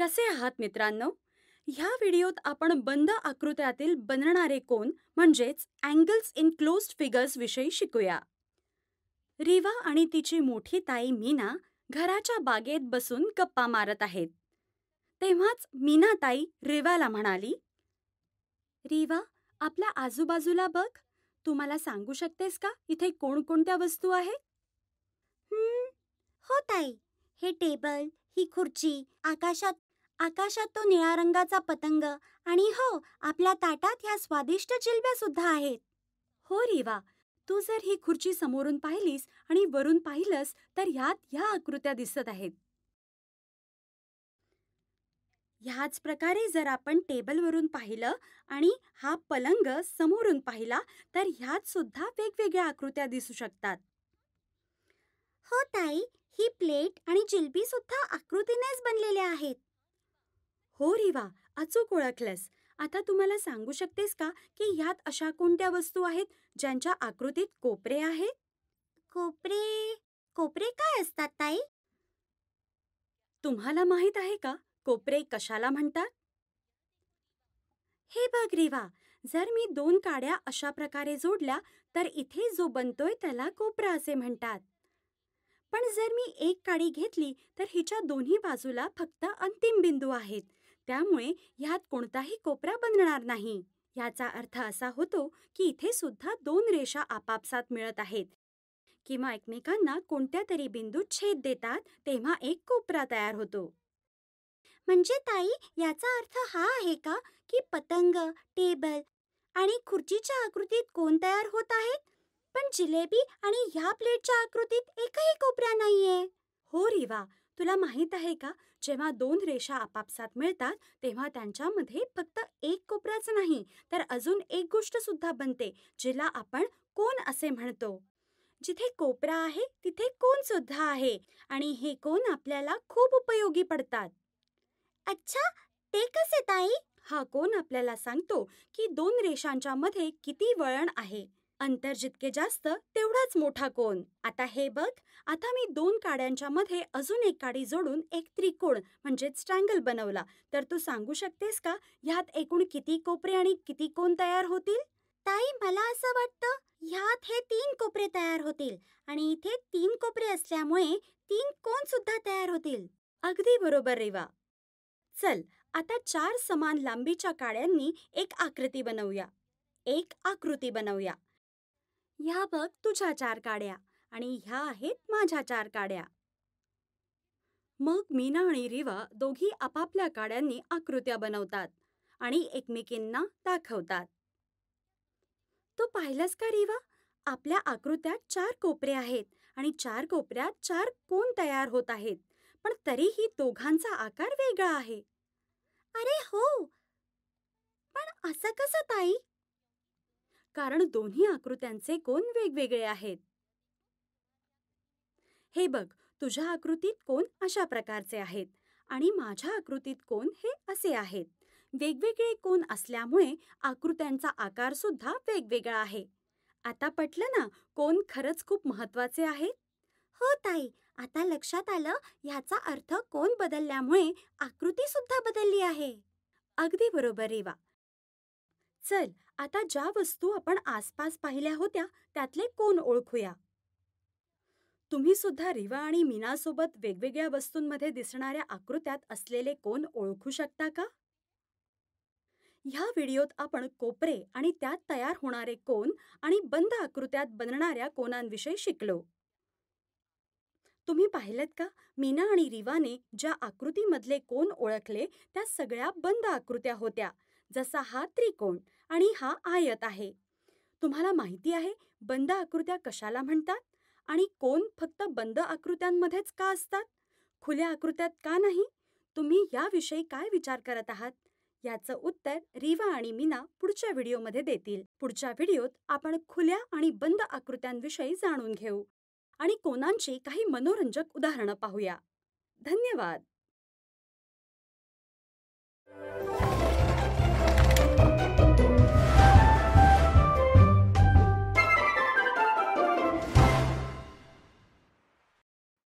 कसे आहात मित्रांनो ह्या व्हिडिओत आपण बंद आकृत्यातील बनणारे कोन म्हणजेच अँगल्स इन क्लोज्ड फिगर्स विषयी शिकूया रिवा आणि तिची मोठी ताई मीना घराच्या बागेत बसून गप्पा मारत आहेत तेव्हाच मीना ताई रेवाला म्हणाली रिवा आपल्या आजूबाजूला बघ तू मला सांगू शकतेस का इथे कोणकोणत्या वस्तू आहेत हो ताई हे टेबल ही खुर्ची आकाशात आकाशात तो निळ्या रंगाचा पतंग आणि हो आपल्या ताटात ह्या स्वादिष्ट जिलब्या सुद्धा आहेत हो रिवा तू जर ही खुर्ची समोरून पाहिलीस आणि वरून पाहिलंस तर ह्यात ह्या आकृत्या दिसत आहेत ह्याच प्रकारे जर आपण टेबलवरून पाहिलं आणि हा पलंग समोरून पाहिला तर ह्यात सुद्धा वेगवेगळ्या आकृत्या दिसू शकतात हो ताई ही प्लेट आणि जिलबी सुद्धा आकृतीनेच बनलेल्या आहेत हो रिवा अचूक ओळखलंस आता तुम्हाला सांगू शकतेस का की यात अशा कोणत्या वस्तू आहेत ज्यांच्या आकृतीत कोपरे आहेत कोपरे कोपरे काय असतात ताई तुम्हाला माहीत आहे का कोपरे कशाला म्हणतात हे बघ रिवा जर मी दोन काड्या अशा प्रकारे जोडल्या तर इथे जो बनतोय त्याला कोपरा असे म्हणतात पण जर मी एक काडी घेतली तर हिच्या दोन्ही बाजूला फक्त अंतिम बिंदू आहेत त्यामुळे ह्यात कोणताही कोपरा बनणार नाही याचा अर्थ असा होतो की इथे सुद्धा दोन रेषा आपापसात मिळत आहेत किंवा एकमेकांना कोणत्या तरी बिंदूत छेद देतात तेव्हा एक कोपरा तयार होतो म्हणजे ताई याचा अर्थ हा आहे का की पतंग टेबल आणि खुर्चीच्या आकृतीत कोण तयार होत आहेत पण जिलेबी आणि ह्या प्लेटच्या आकृतीत एकही कोपरा नाहीये हो रिवा तुला माहीत आहे का जेव्हा दोन रेषा आपापसात मिळतात तेव्हा त्यांच्यामध्ये फक्त एक कोपराच नाही तर अजून एक गोष्ट सुद्धा बनते जिला आपण कोण असे म्हणतो जिथे कोपरा आहे तिथे कोण सुद्धा आहे आणि हे कोण आपल्याला खूप उपयोगी पडतात अच्छा ते कसे ताई हा कोण आपल्याला सांगतो की दोन रेषांच्या मध्ये किती वळण आहे अंतर जितके जास्त तेवढाच मोठा कोण आता हे बघ आता मी दोन काड्यांच्या मध्ये अजून एक काडी जोडून एक त्रिकोण म्हणजेच स्ट्रँगल बनवला तर तू सांगू शकतेस का ह्यात एकूण किती कोपरे आणि किती कोण तयार होतील ताई मला असं वाटतं ह्यात हे तीन कोपरे तयार होतील आणि इथे तीन कोपरे असल्यामुळे तीन कोण सुद्धा तयार होतील अगदी बरोबर रेवा चल आता चार समान लांबीच्या काड्यांनी एक आकृती बनवूया एक आकृती बनवूया ह्या बघ तुझ्या चार काड्या आणि ह्या आहेत माझ्या चार काड्या मग मीना आणि रिवा दोघी आपापल्या काड्यांनी आकृत्या बनवतात आणि एकमेकींना दाखवतात तू पाहिलंस का रिवा आपल्या आकृत्यात चार कोपरे आहेत आणि चार कोपऱ्यात चार कोण तयार होत आहेत पण तरीही दोघांचा आकार वेगळा आहे अरे हो पण असं कसं ताई कारण दोन्ही आकृत्यांचे कोण वेगवेगळे आहेत हे बघ तुझ्या आकृतीत कोण अशा प्रकारचे आहेत आणि माझ्या आकृतीत कोण हे असे आहेत वेगवेगळे कोन असल्यामुळे आकृत्यांचा आकार सुद्धा वेगवेगळा आहे आता पटलं ना कोन खरंच खूप महत्वाचे आहेत हो ताई आता लक्षात आलं ह्याचा अर्थ कोण बदलल्यामुळे आकृती सुद्धा बदलली आहे अगदी बरोबर रेवा चल आता ज्या वस्तू आपण आसपास पाहिल्या होत्या त्यातले कोण ओळखूया तुम्ही सुद्धा रिवा आणि मीनासोबत वेगवेगळ्या वस्तूंमध्ये दिसणाऱ्या आकृत्यात असलेले कोण ओळखू शकता का ह्या व्हिडिओत आपण कोपरे आणि त्यात तयार होणारे कोण आणि बंद आकृत्यात बनणाऱ्या कोणांविषयी शिकलो तुम्ही पाहिलेत का मीना आणि रिवाने ज्या आकृतीमधले कोण ओळखले त्या सगळ्या बंद आकृत्या होत्या जसा हा त्रिकोण आणि हा आयत आहे तुम्हाला माहिती आहे बंद आकृत्या कशाला म्हणतात आणि कोण फक्त बंद आकृत्यांमध्येच का असतात खुल्या आकृत्यात का नाही तुम्ही याविषयी काय विचार करत आहात याचं उत्तर रीवा आणि मीना पुढच्या व्हिडिओमध्ये देतील पुढच्या व्हिडिओत आपण खुल्या आणि बंद आकृत्यांविषयी जाणून घेऊ आणि कोणांची काही मनोरंजक उदाहरणं पाहूया धन्यवाद